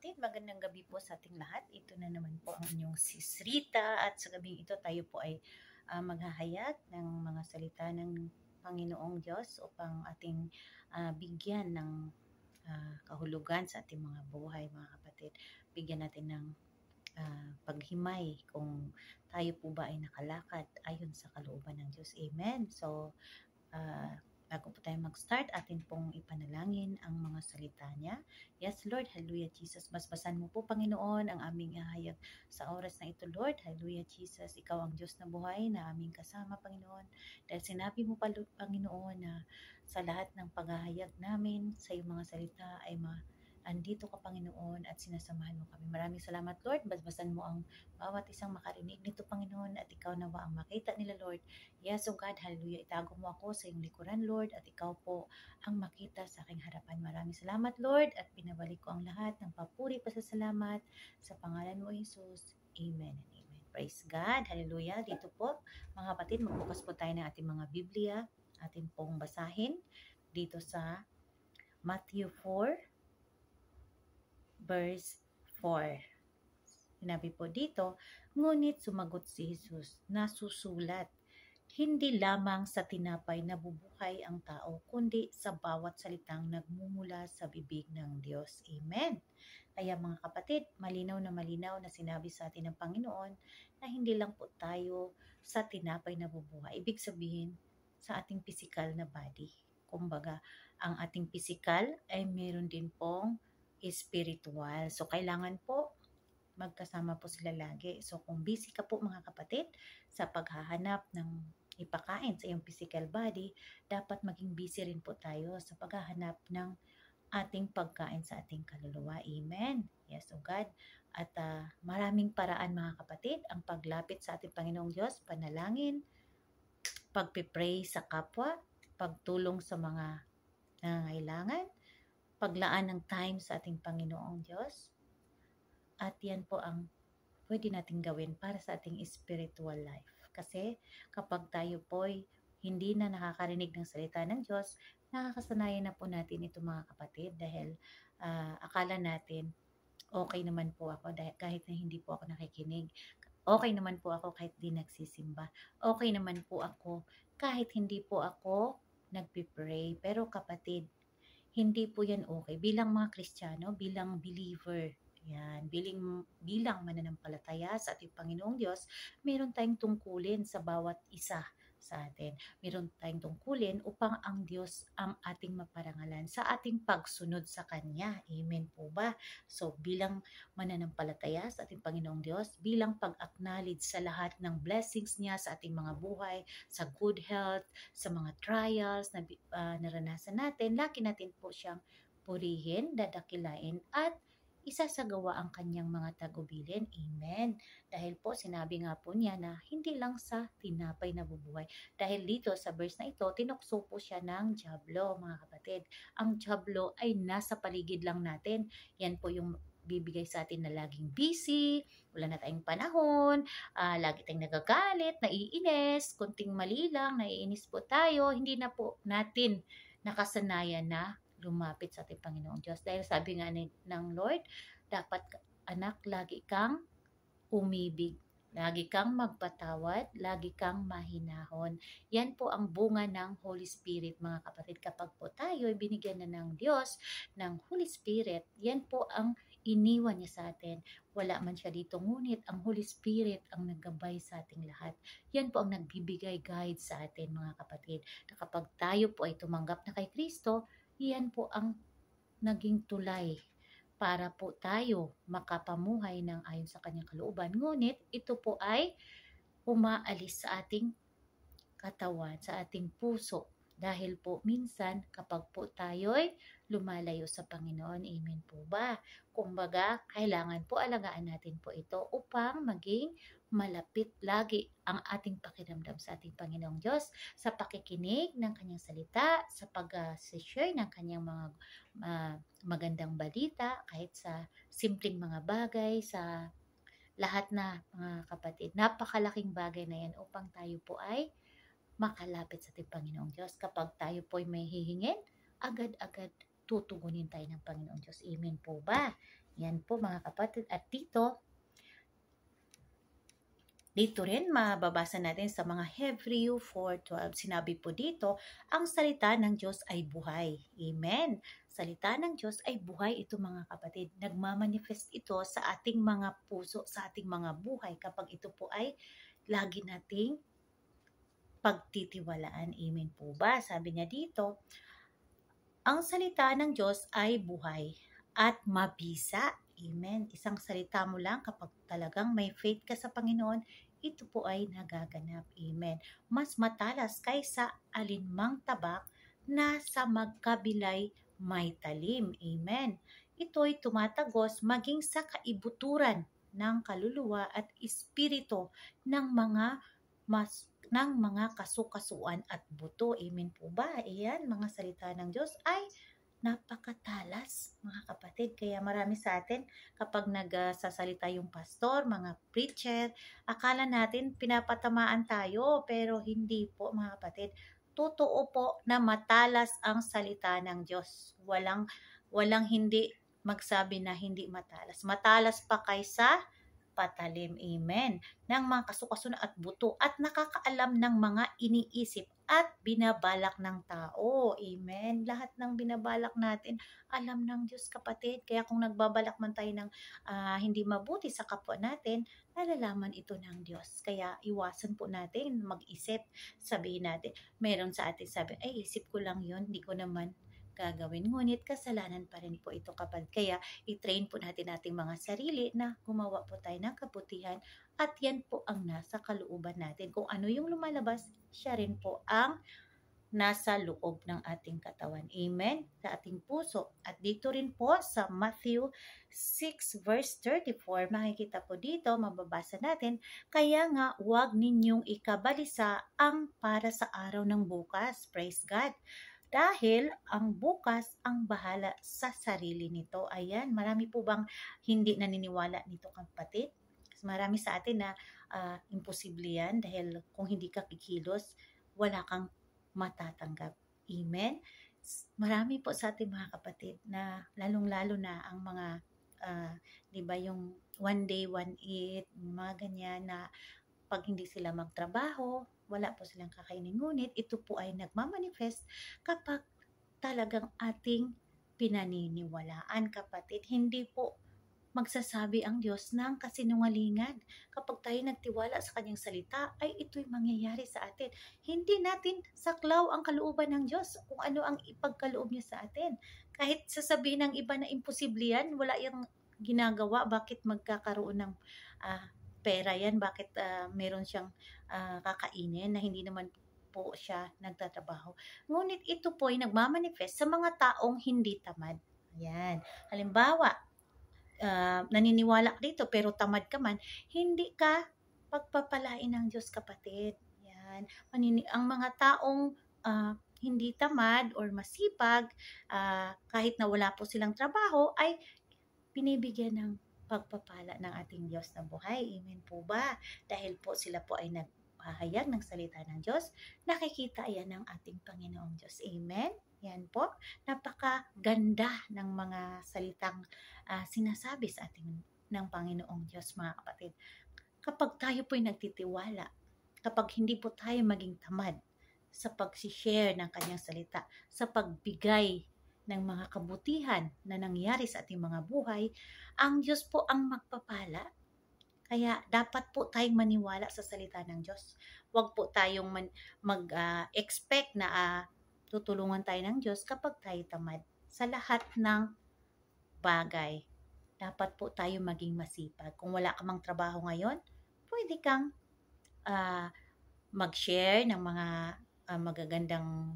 kapatid, magandang gabi po sa ating lahat. Ito na naman po ang inyong sis Rita at sa gabing ito tayo po ay uh, maghahayat ng mga salita ng Panginoong Diyos upang ating uh, bigyan ng uh, kahulugan sa ating mga buhay mga kapatid. Bigyan natin ng uh, paghimay kung tayo po ba ay nakalakad ayon sa kalooban ng Diyos. Amen. So, uh, Bago po tayo mag-start, atin pong ipanalangin ang mga salita niya. Yes, Lord. Hallelujah, Jesus. Basbasan mo po, Panginoon, ang aming hayag sa oras na ito, Lord. Hallelujah, Jesus. Ikaw ang Diyos na buhay na aming kasama, Panginoon. Dahil sinabi mo pa, Lord, Panginoon, na sa lahat ng paghahayag namin sa iyong mga salita ay ma andito ka Panginoon at sinasamahan mo kami. Maraming salamat Lord, basbasan mo ang bawat isang makarinig nito Panginoon at ikaw nawa ang makita nila Lord. Yes, oh God, hallelujah, itago mo ako sa iyong likuran Lord at ikaw po ang makita sa aking harapan. Maraming salamat Lord at pinabalik ko ang lahat ng papuri pa sa salamat sa pangalan mo Jesus. Amen and amen. Praise God. Hallelujah. Dito po, mga kapatid, magbukas po tayo ng ating mga Biblia. Atin pong basahin dito sa Matthew 4, verse 4. Sinabi po dito, Ngunit sumagot si Jesus, nasusulat, hindi lamang sa tinapay na bubuhay ang tao, kundi sa bawat salitang nagmumula sa bibig ng Diyos. Amen. Kaya mga kapatid, malinaw na malinaw na sinabi sa atin ng Panginoon na hindi lang po tayo sa tinapay na bubuhay. Ibig sabihin, sa ating physical na body. Kumbaga, ang ating physical ay meron din pong spiritual. So, kailangan po magkasama po sila lagi. So, kung busy ka po mga kapatid sa paghahanap ng ipakain sa iyong physical body, dapat maging busy rin po tayo sa paghahanap ng ating pagkain sa ating kaluluwa. Amen. Yes, O oh God. At uh, maraming paraan mga kapatid, ang paglapit sa ating Panginoong Diyos, panalangin, pagpipray sa kapwa, pagtulong sa mga nangangailangan, paglaan ng time sa ating Panginoong Diyos. At yan po ang pwede natin gawin para sa ating spiritual life. Kasi kapag tayo po ay hindi na nakakarinig ng salita ng Diyos, nakakasanayan na po natin ito mga kapatid dahil uh, akala natin okay naman po ako dahil kahit na hindi po ako nakikinig. Okay naman po ako kahit di nagsisimba. Okay naman po ako kahit hindi po ako nagpipray. Pero kapatid, hindi po yan okay. Bilang mga Kristiyano, bilang believer, yan, bilang, bilang mananampalataya sa ating Panginoong Diyos, meron tayong tungkulin sa bawat isa sa atin. Meron tayong tungkulin upang ang Diyos ang ating maparangalan sa ating pagsunod sa Kanya. Amen po ba? So bilang mananampalataya sa ating Panginoong Diyos, bilang pag-acknowledge sa lahat ng blessings niya sa ating mga buhay, sa good health, sa mga trials na uh, naranasan natin, laki natin po siyang purihin, dadakilain at isasagawa ang kanyang mga tagubilin. Amen. Dahil po sinabi nga po niya na hindi lang sa tinapay na bubuhay. Dahil dito sa verse na ito, tinukso po siya ng jablo mga kapatid. Ang jablo ay nasa paligid lang natin. Yan po yung bibigay sa atin na laging busy, wala na tayong panahon, uh, lagi tayong nagagalit, naiinis, kunting mali lang, naiinis po tayo, hindi na po natin nakasanayan na lumapit sa ating Panginoong Diyos. Dahil sabi nga ni, ng Lord, dapat anak, lagi kang umibig. Lagi kang magpatawad, lagi kang mahinahon. Yan po ang bunga ng Holy Spirit, mga kapatid. Kapag po tayo ay binigyan na ng Diyos, ng Holy Spirit, yan po ang iniwan niya sa atin. Wala man siya dito, ngunit ang Holy Spirit ang naggabay sa ating lahat. Yan po ang nagbibigay guide sa atin, mga kapatid. Na kapag tayo po ay tumanggap na kay Kristo, Iyan po ang naging tulay para po tayo makapamuhay ng ayon sa kanyang kalooban. Ngunit ito po ay umaalis sa ating katawan, sa ating puso. Dahil po minsan kapag po tayo'y lumalayo sa Panginoon, amen po ba? Kumbaga, kailangan po alagaan natin po ito upang maging malapit lagi ang ating pakiramdam sa ating Panginoong Diyos sa pakikinig ng Kanyang salita, sa pag-share ng Kanyang mga uh, magandang balita, kahit sa simpleng mga bagay, sa lahat na mga kapatid. Napakalaking bagay na yan upang tayo po ay makalapit sa ating Panginoong Diyos. Kapag tayo po ay may hihingin, agad-agad tutugunin tayo ng Panginoong Diyos. Amen po ba? Yan po mga kapatid. At dito, dito rin mababasa natin sa mga Hebreo 4.12. Sinabi po dito, ang salita ng Diyos ay buhay. Amen. Salita ng Diyos ay buhay ito mga kapatid. Nagmamanifest ito sa ating mga puso, sa ating mga buhay kapag ito po ay lagi nating pagtitiwalaan. Amen po ba? Sabi niya dito, ang salita ng Diyos ay buhay at mabisa Amen. Isang salita mo lang kapag talagang may faith ka sa Panginoon, ito po ay nagaganap. Amen. Mas matalas kaysa alinmang tabak na sa magkabilay may talim. Amen. Ito'y tumatagos maging sa kaibuturan ng kaluluwa at espiritu ng mga mas ng mga kasukasuan at buto. Amen po ba? Iyan, mga salita ng Diyos ay napakatalas, mga kapatid. Kaya marami sa atin, kapag nagsasalita yung pastor, mga preacher, akala natin pinapatamaan tayo, pero hindi po, mga kapatid. Totoo po na matalas ang salita ng Diyos. Walang, walang hindi magsabi na hindi matalas. Matalas pa kaysa nagpapatalim, amen, ng mga kasukasuan at buto at nakakaalam ng mga iniisip at binabalak ng tao. Amen. Lahat ng binabalak natin, alam ng Diyos kapatid. Kaya kung nagbabalak man tayo ng uh, hindi mabuti sa kapwa natin, nalalaman ito ng Diyos. Kaya iwasan po natin mag-isip. Sabihin natin, meron sa atin sabi, ay isip ko lang yun, hindi ko naman gagawin. Ngunit kasalanan pa rin po ito kapag kaya i-train po natin ating mga sarili na gumawa po tayo ng kabutihan at yan po ang nasa kalooban natin. Kung ano yung lumalabas, siya rin po ang nasa loob ng ating katawan. Amen? Sa ating puso. At dito rin po sa Matthew 6 verse 34, makikita po dito, mababasa natin, Kaya nga huwag ninyong ikabalisa ang para sa araw ng bukas. Praise God. Dahil ang bukas ang bahala sa sarili nito. Ayan, marami po bang hindi naniniwala nito kapatid? Marami sa atin na uh, imposible yan dahil kung hindi ka kikilos, wala kang matatanggap. Amen? Marami po sa atin mga kapatid na lalong-lalo na ang mga, uh, di ba yung one day, one eat, mga ganyan na pag hindi sila magtrabaho, wala po silang kakainin. Ngunit ito po ay nagmamanifest kapag talagang ating pinaniniwalaan kapatid. Hindi po magsasabi ang Diyos ng kasinungalingan. Kapag tayo nagtiwala sa kanyang salita, ay ito'y mangyayari sa atin. Hindi natin saklaw ang kalooban ng Diyos kung ano ang ipagkaloob niya sa atin. Kahit sasabihin ng iba na imposible yan, wala yung ginagawa, bakit magkakaroon ng uh, pera yan, bakit uh, meron siyang uh, kakainin na hindi naman po siya nagtatrabaho. Ngunit ito po ay nagmamanifest sa mga taong hindi tamad. Ayan. Halimbawa, uh, naniniwala ka dito pero tamad ka man, hindi ka pagpapalain ng Diyos kapatid. Ayan. Manini ang mga taong uh, hindi tamad or masipag, uh, kahit na wala po silang trabaho, ay binibigyan ng pagpapala ng ating Diyos na buhay. Amen po ba? Dahil po sila po ay nagpahayag ng salita ng Diyos, nakikita yan ng ating Panginoong Diyos. Amen? Yan po. Napakaganda ng mga salitang uh, sinasabi sa ating ng Panginoong Diyos, mga kapatid. Kapag tayo po'y nagtitiwala, kapag hindi po tayo maging tamad sa pag-share ng kanyang salita, sa pagbigay ng mga kabutihan na nangyari sa ating mga buhay, ang Diyos po ang magpapala. Kaya dapat po tayong maniwala sa salita ng Diyos. Huwag po tayong mag-expect ah, uh, na uh, tutulungan tayo ng Diyos kapag tayo tamad sa lahat ng bagay. Dapat po tayo maging masipag. Kung wala ka mang trabaho ngayon, pwede kang uh, mag-share ng mga uh, magagandang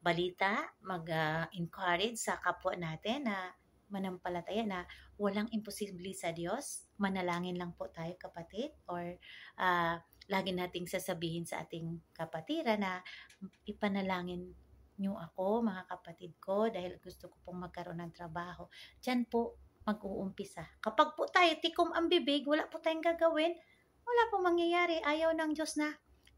balita, mag-encourage uh, sa kapwa natin na manampalataya na walang imposible sa Diyos. Manalangin lang po tayo kapatid or uh, lagi nating sasabihin sa ating kapatira na ipanalangin nyo ako, mga kapatid ko, dahil gusto ko pong magkaroon ng trabaho. Diyan po mag-uumpisa. Kapag po tayo tikom ang bibig, wala po tayong gagawin, wala pong mangyayari. Ayaw ng Diyos na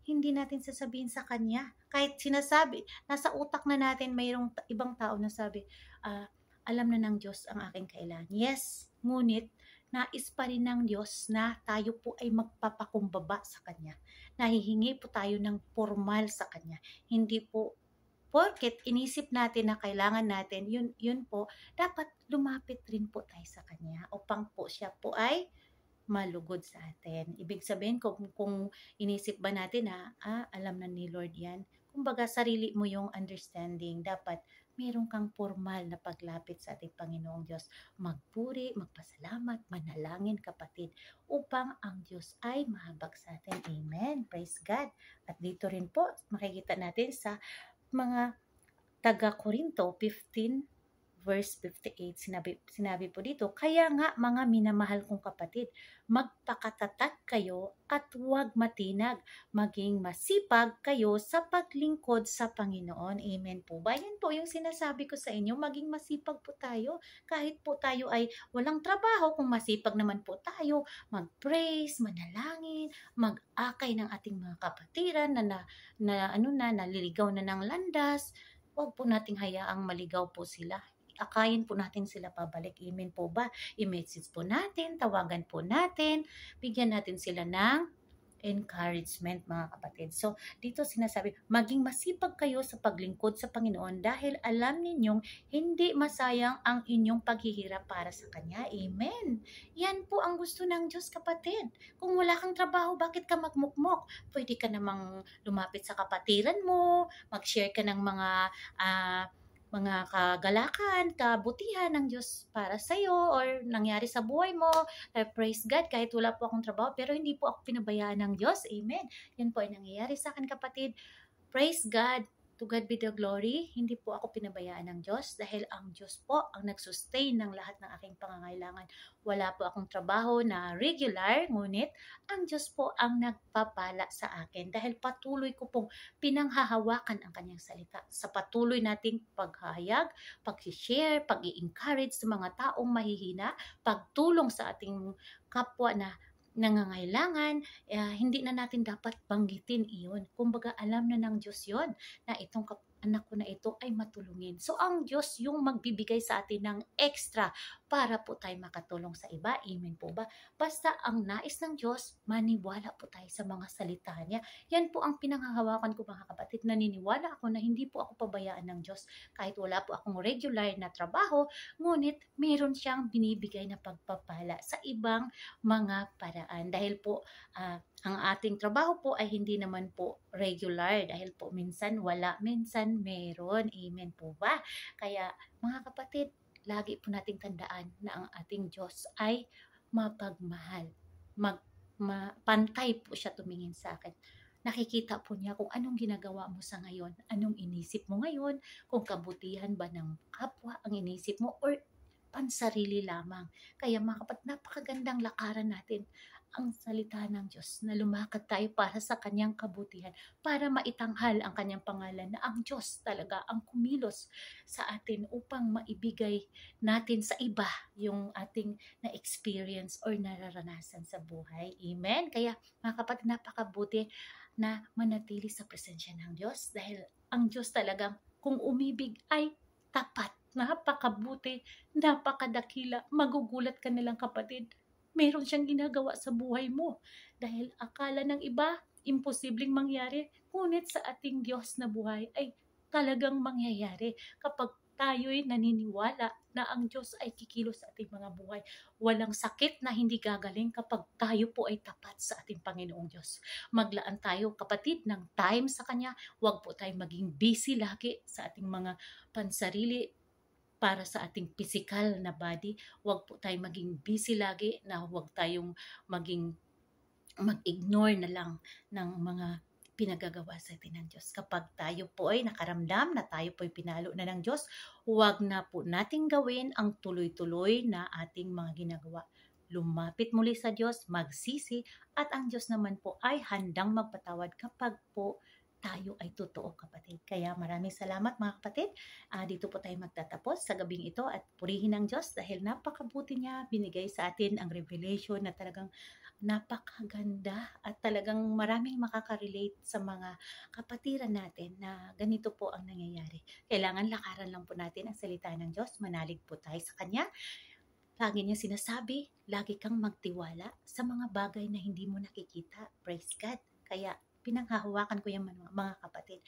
hindi natin sasabihin sa kanya. Kahit sinasabi, nasa utak na natin mayroong ibang tao na sabi, uh, alam na ng Diyos ang aking kailan. Yes, ngunit nais pa rin ng Diyos na tayo po ay magpapakumbaba sa Kanya. Nahihingi po tayo ng formal sa Kanya. Hindi po porket inisip natin na kailangan natin, yun, yun po, dapat lumapit rin po tayo sa Kanya upang po siya po ay malugod sa atin. Ibig sabihin, kung, kung inisip ba natin na, ah, alam na ni Lord yan, kumbaga sarili mo yung understanding, dapat meron kang formal na paglapit sa ating Panginoong Diyos. Magpuri, magpasalamat, manalangin kapatid, upang ang Diyos ay mahabag sa atin. Amen. Praise God. At dito rin po, makikita natin sa mga taga Corinto 15 verse 58, sinabi, sinabi po dito, Kaya nga mga minamahal kong kapatid, magpakatatag kayo at huwag matinag, maging masipag kayo sa paglingkod sa Panginoon. Amen po. Bayan po yung sinasabi ko sa inyo, maging masipag po tayo. Kahit po tayo ay walang trabaho, kung masipag naman po tayo, mag-praise, manalangin, mag-akay ng ating mga kapatiran na, na, na ano na, naliligaw na ng landas, huwag po nating hayaang maligaw po sila akayin po natin sila pabalik. Amen po ba? I-message po natin, tawagan po natin, bigyan natin sila ng encouragement mga kapatid. So, dito sinasabi, maging masipag kayo sa paglingkod sa Panginoon dahil alam ninyong hindi masayang ang inyong paghihirap para sa Kanya. Amen. Yan po ang gusto ng Diyos kapatid. Kung wala kang trabaho, bakit ka magmukmok? Pwede ka namang lumapit sa kapatiran mo, mag-share ka ng mga uh, mga kagalakan, kabutihan ng Diyos para sa iyo or nangyari sa buhay mo. I eh, praise God kahit wala po akong trabaho pero hindi po ako pinabayaan ng Diyos. Amen. Yan po ay nangyayari sa akin kapatid. Praise God. To God be the glory, hindi po ako pinabayaan ng Diyos dahil ang Diyos po ang nagsustain ng lahat ng aking pangangailangan. Wala po akong trabaho na regular, ngunit ang Diyos po ang nagpapala sa akin dahil patuloy ko pong pinanghahawakan ang kanyang salita sa patuloy nating paghahayag, pag-share, pag-i-encourage sa mga taong mahihina, pagtulong sa ating kapwa na nangangailangan, uh, hindi na natin dapat banggitin iyon. Kumbaga alam na ng Diyos yon na itong anak ko na ito ay matulungin. So ang Diyos yung magbibigay sa atin ng extra para po tayo makatulong sa iba. Amen po ba? Basta ang nais ng Diyos, maniwala po tayo sa mga salita niya. Yan po ang pinanghahawakan ko mga kapatid. Naniniwala ako na hindi po ako pabayaan ng Diyos. Kahit wala po akong regular na trabaho, ngunit meron siyang binibigay na pagpapala sa ibang mga paraan. Dahil po uh, ang ating trabaho po ay hindi naman po regular dahil po minsan wala, minsan meron. Amen po ba? Kaya mga kapatid, lagi po nating tandaan na ang ating Diyos ay mapagmahal. Mag, ma, pantay po siya tumingin sa akin nakikita po niya kung anong ginagawa mo sa ngayon, anong inisip mo ngayon, kung kabutihan ba ng kapwa ang inisip mo or pansarili lamang. Kaya mga kapat, napakagandang lakaran natin ang salita ng Diyos na lumakad tayo para sa kanyang kabutihan, para maitanghal ang kanyang pangalan na ang Diyos talaga ang kumilos sa atin upang maibigay natin sa iba yung ating na-experience or nararanasan sa buhay. Amen? Kaya mga kapatid, napakabuti na manatili sa presensya ng Diyos dahil ang Diyos talagang kung umibig ay tapat napakabuti, napakadakila, magugulat ka nilang kapatid. Meron siyang ginagawa sa buhay mo dahil akala ng iba, imposibleng mangyari. Ngunit sa ating Diyos na buhay ay talagang mangyayari kapag tayo'y naniniwala na ang Diyos ay kikilos sa ating mga buhay. Walang sakit na hindi gagaling kapag tayo po ay tapat sa ating Panginoong Diyos. Maglaan tayo kapatid ng time sa Kanya. Huwag po tayong maging busy lagi sa ating mga pansarili para sa ating physical na body. Huwag po tayong maging busy lagi na huwag tayong maging mag-ignore na lang ng mga pinagagawa sa atin ng Diyos. Kapag tayo po ay nakaramdam na tayo po ay pinalo na ng Diyos, huwag na po nating gawin ang tuloy-tuloy na ating mga ginagawa. Lumapit muli sa Diyos, magsisi, at ang Diyos naman po ay handang magpatawad kapag po tayo ay totoo kapatid. Kaya maraming salamat mga kapatid. Uh, dito po tayo magtatapos sa gabing ito at purihin ang Diyos dahil napakabuti niya binigay sa atin ang revelation na talagang napakaganda at talagang maraming makaka-relate sa mga kapatiran natin na ganito po ang nangyayari. Kailangan lakaran lang po natin ang salita ng Diyos. Manalig po tayo sa Kanya. Lagi niya sinasabi, lagi kang magtiwala sa mga bagay na hindi mo nakikita. Praise God. Kaya pinanghahawakan ko yung mga, mga kapatid.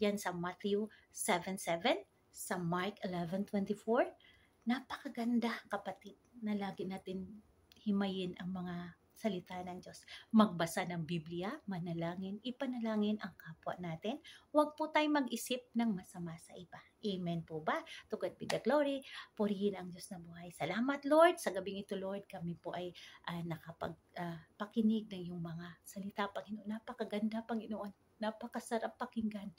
Yan sa Matthew 7.7, sa Mark 11.24. Napakaganda kapatid na lagi natin himayin ang mga salita ng Diyos. Magbasa ng Biblia, manalangin, ipanalangin ang kapwa natin. Huwag po tayong mag-isip ng masama sa iba. Amen po ba? To God be the glory. Purihin ang Diyos na buhay. Salamat Lord. Sa gabing ito Lord, kami po ay uh, ah, nakapagpakinig ah, uh, ng iyong mga salita. Panginoon, napakaganda Panginoon. Napakasarap pakinggan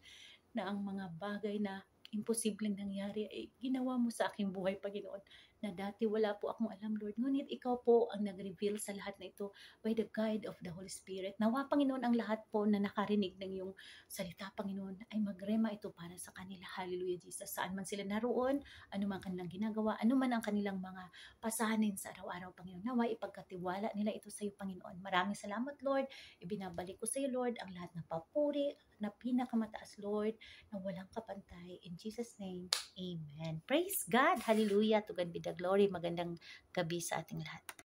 na ang mga bagay na imposibleng nangyari ay ginawa mo sa aking buhay, Panginoon na dati wala po akong alam, Lord. Ngunit ikaw po ang nag-reveal sa lahat na ito by the guide of the Holy Spirit. Nawa, Panginoon, ang lahat po na nakarinig ng iyong salita, Panginoon, ay magrema ito para sa kanila. Hallelujah, Jesus. Saan man sila naroon, anuman kanilang ginagawa, anuman ang kanilang mga pasanin sa araw-araw, Panginoon. Nawa, ipagkatiwala nila ito sa iyo, Panginoon. Maraming salamat, Lord. Ibinabalik ko sa iyo, Lord, ang lahat ng papuri na pinakamataas, Lord, na walang kapantay. In Jesus' name, Amen. Praise God. Hallelujah. To God be the glory. Magandang gabi sa ating lahat.